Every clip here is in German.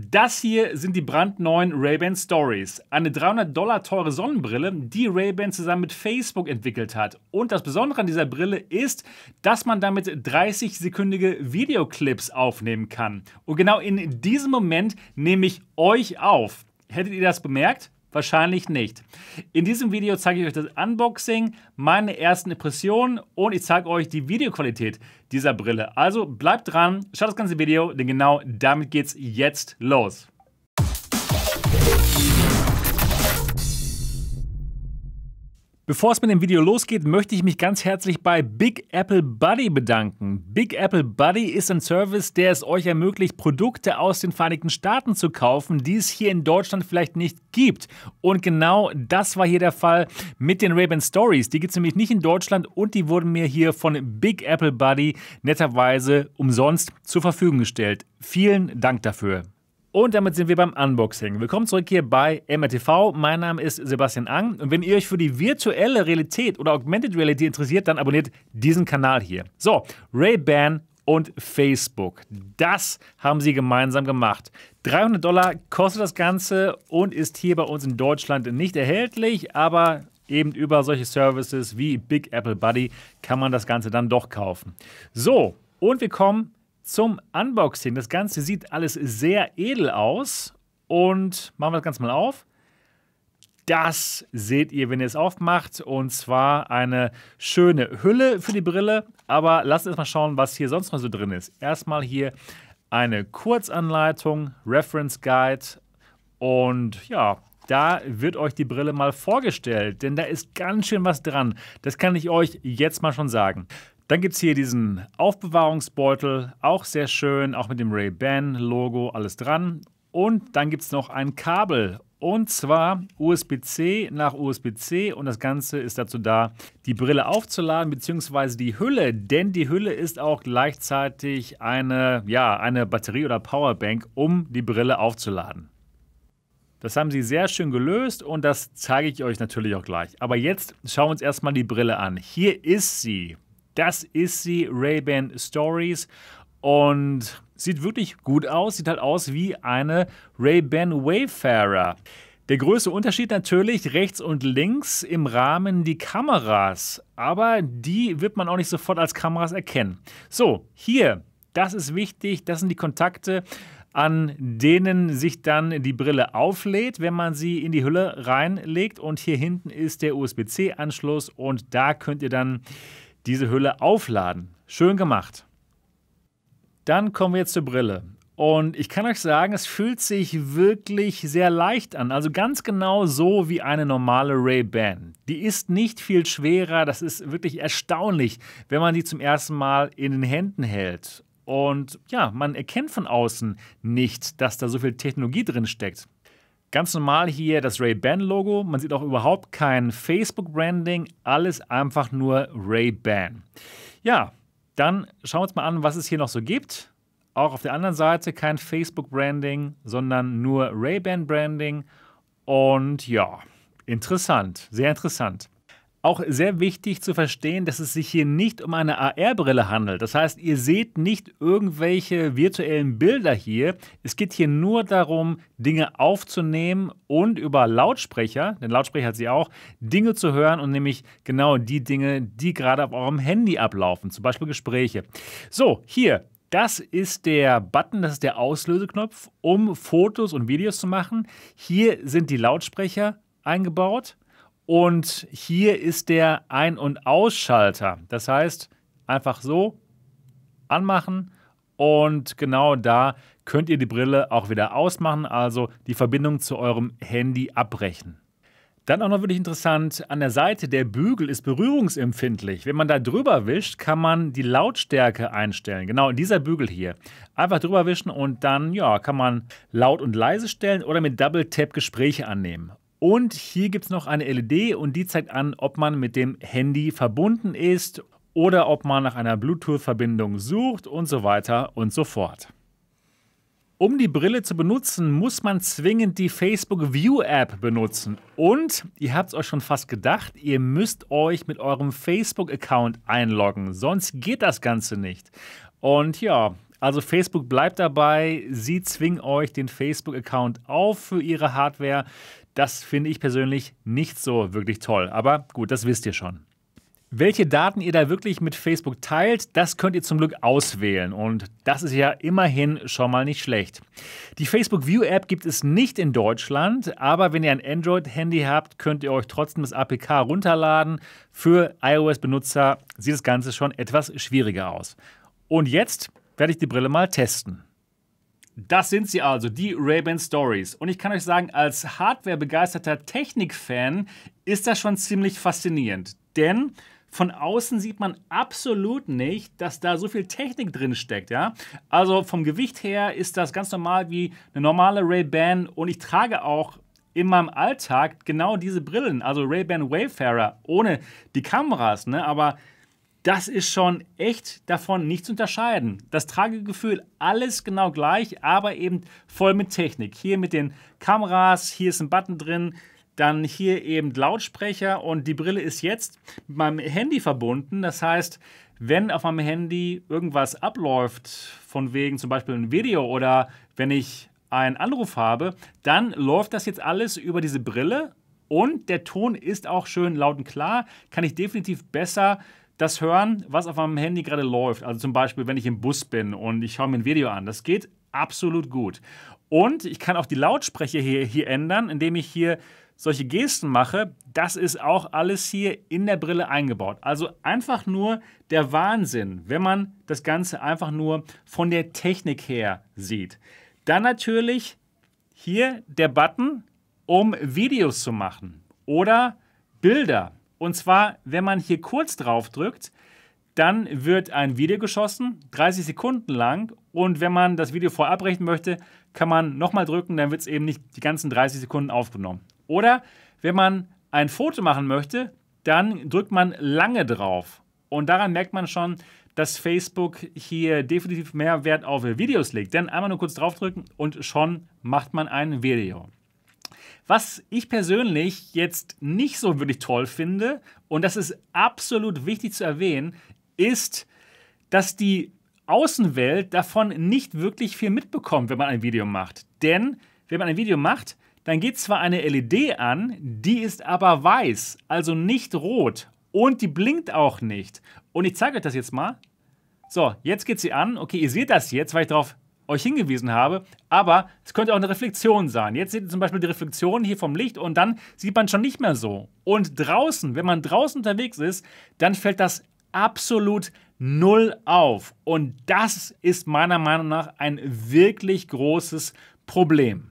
Das hier sind die brandneuen Ray-Ban Stories. Eine 300 Dollar teure Sonnenbrille, die Ray-Ban zusammen mit Facebook entwickelt hat. Und das Besondere an dieser Brille ist, dass man damit 30-sekündige Videoclips aufnehmen kann. Und genau in diesem Moment nehme ich euch auf. Hättet ihr das bemerkt? Wahrscheinlich nicht. In diesem Video zeige ich euch das Unboxing, meine ersten Impressionen und ich zeige euch die Videoqualität dieser Brille. Also bleibt dran, schaut das ganze Video, denn genau damit geht's jetzt los. Bevor es mit dem Video losgeht, möchte ich mich ganz herzlich bei Big Apple Buddy bedanken. Big Apple Buddy ist ein Service, der es euch ermöglicht, Produkte aus den Vereinigten Staaten zu kaufen, die es hier in Deutschland vielleicht nicht gibt. Und genau das war hier der Fall mit den Ray-Ban Stories. Die gibt es nämlich nicht in Deutschland und die wurden mir hier von Big Apple Buddy netterweise umsonst zur Verfügung gestellt. Vielen Dank dafür. Und damit sind wir beim Unboxing. Willkommen zurück hier bei MRTV. Mein Name ist Sebastian Ang. Und wenn ihr euch für die virtuelle Realität oder Augmented Reality interessiert, dann abonniert diesen Kanal hier. So, Ray-Ban und Facebook. Das haben sie gemeinsam gemacht. 300 Dollar kostet das Ganze und ist hier bei uns in Deutschland nicht erhältlich, aber eben über solche Services wie Big Apple Buddy kann man das Ganze dann doch kaufen. So, und wir kommen zum Unboxing. Das Ganze sieht alles sehr edel aus und machen wir das Ganze mal auf. Das seht ihr, wenn ihr es aufmacht. Und zwar eine schöne Hülle für die Brille. Aber lasst uns mal schauen, was hier sonst noch so drin ist. Erstmal hier eine Kurzanleitung, Reference Guide. Und ja, da wird euch die Brille mal vorgestellt, denn da ist ganz schön was dran. Das kann ich euch jetzt mal schon sagen. Dann gibt es hier diesen Aufbewahrungsbeutel, auch sehr schön, auch mit dem Ray-Ban-Logo, alles dran. Und dann gibt es noch ein Kabel und zwar USB-C nach USB-C und das Ganze ist dazu da, die Brille aufzuladen beziehungsweise die Hülle, denn die Hülle ist auch gleichzeitig eine, ja, eine Batterie oder Powerbank, um die Brille aufzuladen. Das haben sie sehr schön gelöst und das zeige ich euch natürlich auch gleich. Aber jetzt schauen wir uns erstmal die Brille an. Hier ist sie. Das ist sie, Ray-Ban Stories. Und sieht wirklich gut aus, sieht halt aus wie eine Ray-Ban Wayfarer. Der größte Unterschied natürlich rechts und links im Rahmen die Kameras, aber die wird man auch nicht sofort als Kameras erkennen. So, hier, das ist wichtig, das sind die Kontakte, an denen sich dann die Brille auflädt, wenn man sie in die Hülle reinlegt und hier hinten ist der USB-C-Anschluss und da könnt ihr dann diese Hülle aufladen. Schön gemacht. Dann kommen wir jetzt zur Brille. Und ich kann euch sagen, es fühlt sich wirklich sehr leicht an. Also ganz genau so wie eine normale Ray-Ban. Die ist nicht viel schwerer. Das ist wirklich erstaunlich, wenn man die zum ersten Mal in den Händen hält. Und ja, man erkennt von außen nicht, dass da so viel Technologie drin steckt. Ganz normal hier das Ray-Ban-Logo. Man sieht auch überhaupt kein Facebook-Branding. Alles einfach nur Ray-Ban. Ja, dann schauen wir uns mal an, was es hier noch so gibt. Auch auf der anderen Seite kein Facebook-Branding, sondern nur Ray-Ban-Branding. Und ja, interessant, sehr interessant. Auch sehr wichtig zu verstehen, dass es sich hier nicht um eine AR-Brille handelt. Das heißt, ihr seht nicht irgendwelche virtuellen Bilder hier. Es geht hier nur darum, Dinge aufzunehmen und über Lautsprecher, denn Lautsprecher hat sie auch, Dinge zu hören und nämlich genau die Dinge, die gerade auf eurem Handy ablaufen, zum Beispiel Gespräche. So, hier, das ist der Button, das ist der Auslöseknopf, um Fotos und Videos zu machen. Hier sind die Lautsprecher eingebaut. Und hier ist der Ein- und Ausschalter. Das heißt, einfach so anmachen und genau da könnt ihr die Brille auch wieder ausmachen, also die Verbindung zu eurem Handy abbrechen. Dann auch noch wirklich interessant, an der Seite der Bügel ist berührungsempfindlich. Wenn man da drüber wischt, kann man die Lautstärke einstellen. Genau, dieser Bügel hier. Einfach drüber wischen und dann ja, kann man laut und leise stellen oder mit Double Tap Gespräche annehmen. Und hier gibt es noch eine LED und die zeigt an, ob man mit dem Handy verbunden ist oder ob man nach einer Bluetooth-Verbindung sucht und so weiter und so fort. Um die Brille zu benutzen, muss man zwingend die Facebook View App benutzen. Und ihr habt es euch schon fast gedacht, ihr müsst euch mit eurem Facebook-Account einloggen, sonst geht das Ganze nicht. Und ja, also Facebook bleibt dabei. Sie zwingen euch den Facebook-Account auf für ihre Hardware. Das finde ich persönlich nicht so wirklich toll. Aber gut, das wisst ihr schon. Welche Daten ihr da wirklich mit Facebook teilt, das könnt ihr zum Glück auswählen und das ist ja immerhin schon mal nicht schlecht. Die Facebook View App gibt es nicht in Deutschland, aber wenn ihr ein Android-Handy habt, könnt ihr euch trotzdem das APK runterladen. Für iOS-Benutzer sieht das Ganze schon etwas schwieriger aus. Und jetzt werde ich die Brille mal testen. Das sind sie also, die Ray-Ban Stories. Und ich kann euch sagen, als Hardware-begeisterter Technik-Fan ist das schon ziemlich faszinierend. Denn von außen sieht man absolut nicht, dass da so viel Technik drin steckt. Ja? Also vom Gewicht her ist das ganz normal wie eine normale Ray-Ban und ich trage auch in meinem Alltag genau diese Brillen, also Ray-Ban Wayfarer, ohne die Kameras. Ne? Aber das ist schon echt davon nicht zu unterscheiden. Das Tragegefühl, alles genau gleich, aber eben voll mit Technik. Hier mit den Kameras, hier ist ein Button drin, dann hier eben Lautsprecher und die Brille ist jetzt mit meinem Handy verbunden. Das heißt, wenn auf meinem Handy irgendwas abläuft, von wegen zum Beispiel ein Video oder wenn ich einen Anruf habe, dann läuft das jetzt alles über diese Brille und der Ton ist auch schön laut und klar. Kann ich definitiv besser das hören, was auf meinem Handy gerade läuft. Also zum Beispiel, wenn ich im Bus bin und ich schaue mir ein Video an. Das geht absolut gut. Und ich kann auch die Lautsprecher hier, hier ändern, indem ich hier solche Gesten mache. Das ist auch alles hier in der Brille eingebaut. Also einfach nur der Wahnsinn, wenn man das Ganze einfach nur von der Technik her sieht. Dann natürlich hier der Button, um Videos zu machen oder Bilder. Und zwar, wenn man hier kurz drauf drückt, dann wird ein Video geschossen, 30 Sekunden lang. Und wenn man das Video vorher abbrechen möchte, kann man nochmal drücken, dann wird es eben nicht die ganzen 30 Sekunden aufgenommen. Oder wenn man ein Foto machen möchte, dann drückt man lange drauf. Und daran merkt man schon, dass Facebook hier definitiv mehr Wert auf Videos legt. Denn einmal nur kurz draufdrücken und schon macht man ein Video. Was ich persönlich jetzt nicht so wirklich toll finde, und das ist absolut wichtig zu erwähnen, ist, dass die Außenwelt davon nicht wirklich viel mitbekommt, wenn man ein Video macht. Denn wenn man ein Video macht, dann geht zwar eine LED an, die ist aber weiß, also nicht rot und die blinkt auch nicht. Und ich zeige euch das jetzt mal. So, jetzt geht sie an. Okay, ihr seht das jetzt, weil ich drauf euch hingewiesen habe. Aber es könnte auch eine Reflexion sein. Jetzt seht ihr zum Beispiel die Reflexion hier vom Licht und dann sieht man schon nicht mehr so. Und draußen, wenn man draußen unterwegs ist, dann fällt das absolut null auf. Und das ist meiner Meinung nach ein wirklich großes Problem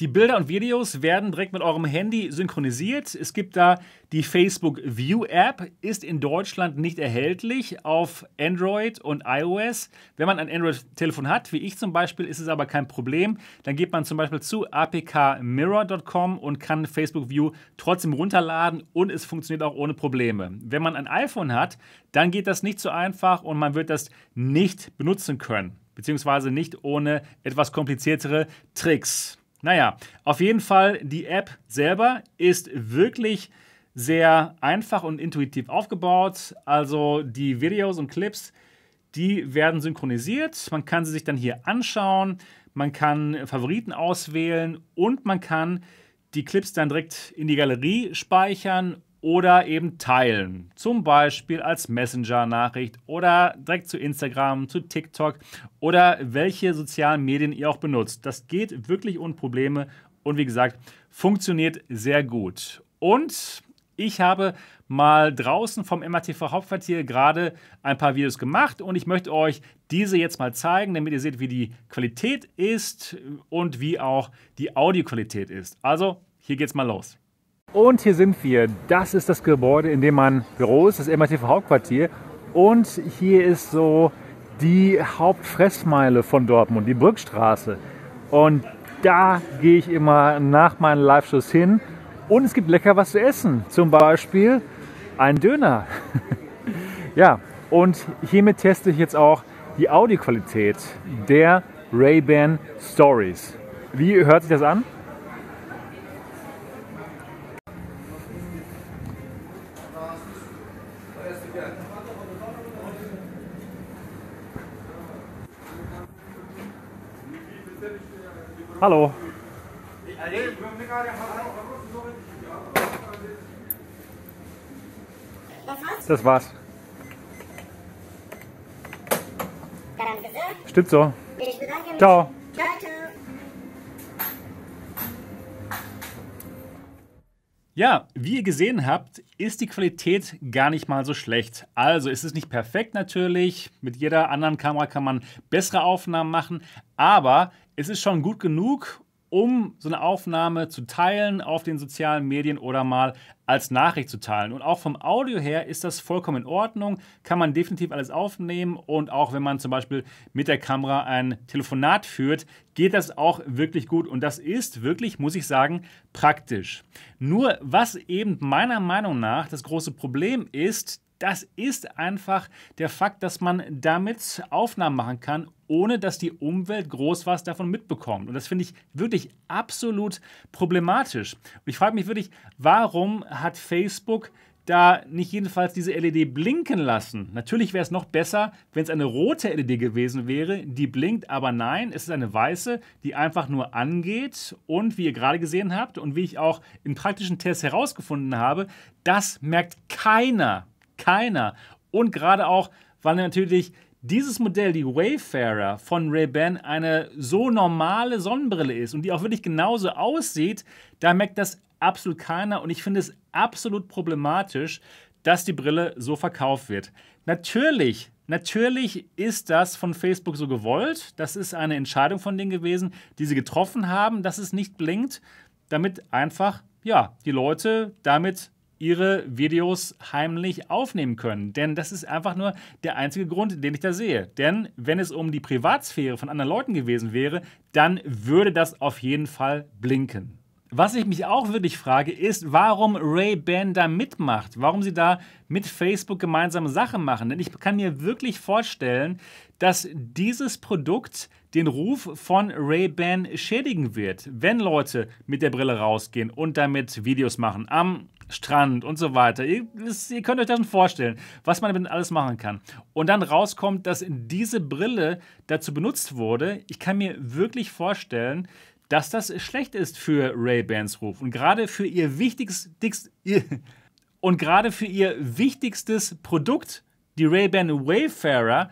die Bilder und Videos werden direkt mit eurem Handy synchronisiert. Es gibt da die Facebook View App, ist in Deutschland nicht erhältlich auf Android und iOS. Wenn man ein Android-Telefon hat, wie ich zum Beispiel, ist es aber kein Problem. Dann geht man zum Beispiel zu apkmirror.com und kann Facebook View trotzdem runterladen und es funktioniert auch ohne Probleme. Wenn man ein iPhone hat, dann geht das nicht so einfach und man wird das nicht benutzen können, beziehungsweise nicht ohne etwas kompliziertere Tricks. Naja, auf jeden Fall, die App selber ist wirklich sehr einfach und intuitiv aufgebaut. Also die Videos und Clips, die werden synchronisiert. Man kann sie sich dann hier anschauen, man kann Favoriten auswählen und man kann die Clips dann direkt in die Galerie speichern oder eben teilen. Zum Beispiel als Messenger-Nachricht oder direkt zu Instagram, zu TikTok oder welche sozialen Medien ihr auch benutzt. Das geht wirklich ohne Probleme und wie gesagt, funktioniert sehr gut. Und ich habe mal draußen vom MATV Hauptquartier gerade ein paar Videos gemacht und ich möchte euch diese jetzt mal zeigen, damit ihr seht, wie die Qualität ist und wie auch die Audioqualität ist. Also, hier geht's mal los. Und hier sind wir. Das ist das Gebäude, in dem mein Büro ist, das MRTV Hauptquartier. Und hier ist so die Hauptfressmeile von Dortmund, die Brückstraße. Und da gehe ich immer nach meinen Live-Shows hin. Und es gibt lecker was zu essen. Zum Beispiel einen Döner. ja, und hiermit teste ich jetzt auch die Audioqualität der Ray-Ban Stories. Wie hört sich das an? Hallo. Das war's. Stimmt so. Ciao. Ja, wie ihr gesehen habt, ist die Qualität gar nicht mal so schlecht. Also ist es nicht perfekt natürlich. Mit jeder anderen Kamera kann man bessere Aufnahmen machen. Aber es ist schon gut genug, um so eine Aufnahme zu teilen auf den sozialen Medien oder mal als Nachricht zu teilen. Und auch vom Audio her ist das vollkommen in Ordnung, kann man definitiv alles aufnehmen und auch wenn man zum Beispiel mit der Kamera ein Telefonat führt, geht das auch wirklich gut und das ist wirklich, muss ich sagen, praktisch. Nur was eben meiner Meinung nach das große Problem ist, das ist einfach der Fakt, dass man damit Aufnahmen machen kann, ohne dass die Umwelt groß was davon mitbekommt. Und das finde ich wirklich absolut problematisch. Und ich frage mich wirklich, warum hat Facebook da nicht jedenfalls diese LED blinken lassen. Natürlich wäre es noch besser, wenn es eine rote LED gewesen wäre, die blinkt, aber nein, es ist eine weiße, die einfach nur angeht und wie ihr gerade gesehen habt und wie ich auch in praktischen Tests herausgefunden habe, das merkt keiner keiner. Und gerade auch, weil natürlich dieses Modell, die Wayfarer von Ray-Ban, eine so normale Sonnenbrille ist und die auch wirklich genauso aussieht, da merkt das absolut keiner und ich finde es absolut problematisch, dass die Brille so verkauft wird. Natürlich, natürlich ist das von Facebook so gewollt. Das ist eine Entscheidung von denen gewesen, die sie getroffen haben, dass es nicht blinkt, damit einfach ja, die Leute damit ihre Videos heimlich aufnehmen können. Denn das ist einfach nur der einzige Grund, den ich da sehe. Denn wenn es um die Privatsphäre von anderen Leuten gewesen wäre, dann würde das auf jeden Fall blinken. Was ich mich auch wirklich frage, ist, warum Ray-Ban da mitmacht, warum sie da mit Facebook gemeinsame Sachen machen. Denn ich kann mir wirklich vorstellen, dass dieses Produkt den Ruf von Ray-Ban schädigen wird, wenn Leute mit der Brille rausgehen und damit Videos machen am Strand und so weiter. Ihr, ihr könnt euch das schon vorstellen, was man damit alles machen kann. Und dann rauskommt, dass diese Brille dazu benutzt wurde. Ich kann mir wirklich vorstellen, dass das schlecht ist für Ray-Bans Ruf und gerade für ihr wichtigstes und gerade für ihr wichtigstes Produkt, die Ray-Ban Wayfarer.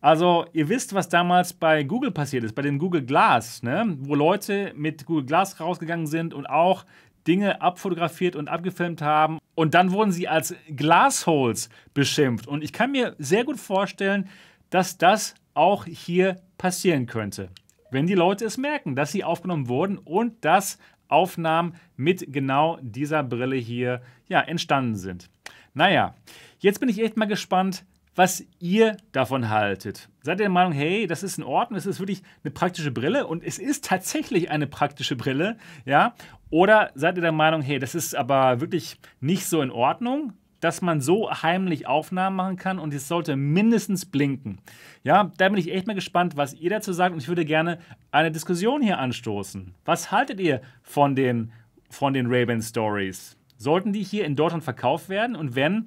Also, ihr wisst, was damals bei Google passiert ist, bei dem Google Glass, ne? wo Leute mit Google Glass rausgegangen sind und auch Dinge abfotografiert und abgefilmt haben. Und dann wurden sie als Glassholes beschimpft. Und ich kann mir sehr gut vorstellen, dass das auch hier passieren könnte wenn die Leute es merken, dass sie aufgenommen wurden und dass Aufnahmen mit genau dieser Brille hier ja, entstanden sind. Naja, jetzt bin ich echt mal gespannt, was ihr davon haltet. Seid ihr der Meinung, hey, das ist in Ordnung, es ist wirklich eine praktische Brille und es ist tatsächlich eine praktische Brille, ja? Oder seid ihr der Meinung, hey, das ist aber wirklich nicht so in Ordnung? dass man so heimlich Aufnahmen machen kann und es sollte mindestens blinken. Ja, da bin ich echt mal gespannt, was ihr dazu sagt und ich würde gerne eine Diskussion hier anstoßen. Was haltet ihr von den, von den Raven Stories? Sollten die hier in Deutschland verkauft werden und wenn,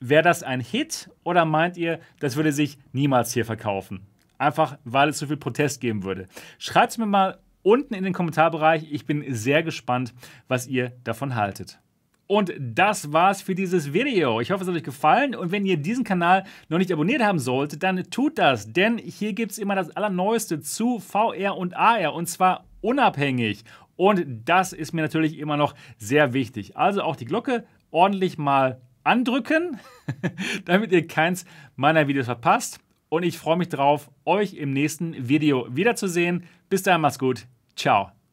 wäre das ein Hit oder meint ihr, das würde sich niemals hier verkaufen? Einfach, weil es so viel Protest geben würde. Schreibt es mir mal unten in den Kommentarbereich. Ich bin sehr gespannt, was ihr davon haltet. Und das war's für dieses Video. Ich hoffe, es hat euch gefallen. Und wenn ihr diesen Kanal noch nicht abonniert haben solltet, dann tut das. Denn hier gibt es immer das Allerneueste zu VR und AR. Und zwar unabhängig. Und das ist mir natürlich immer noch sehr wichtig. Also auch die Glocke ordentlich mal andrücken, damit ihr keins meiner Videos verpasst. Und ich freue mich drauf, euch im nächsten Video wiederzusehen. Bis dahin, macht's gut. Ciao.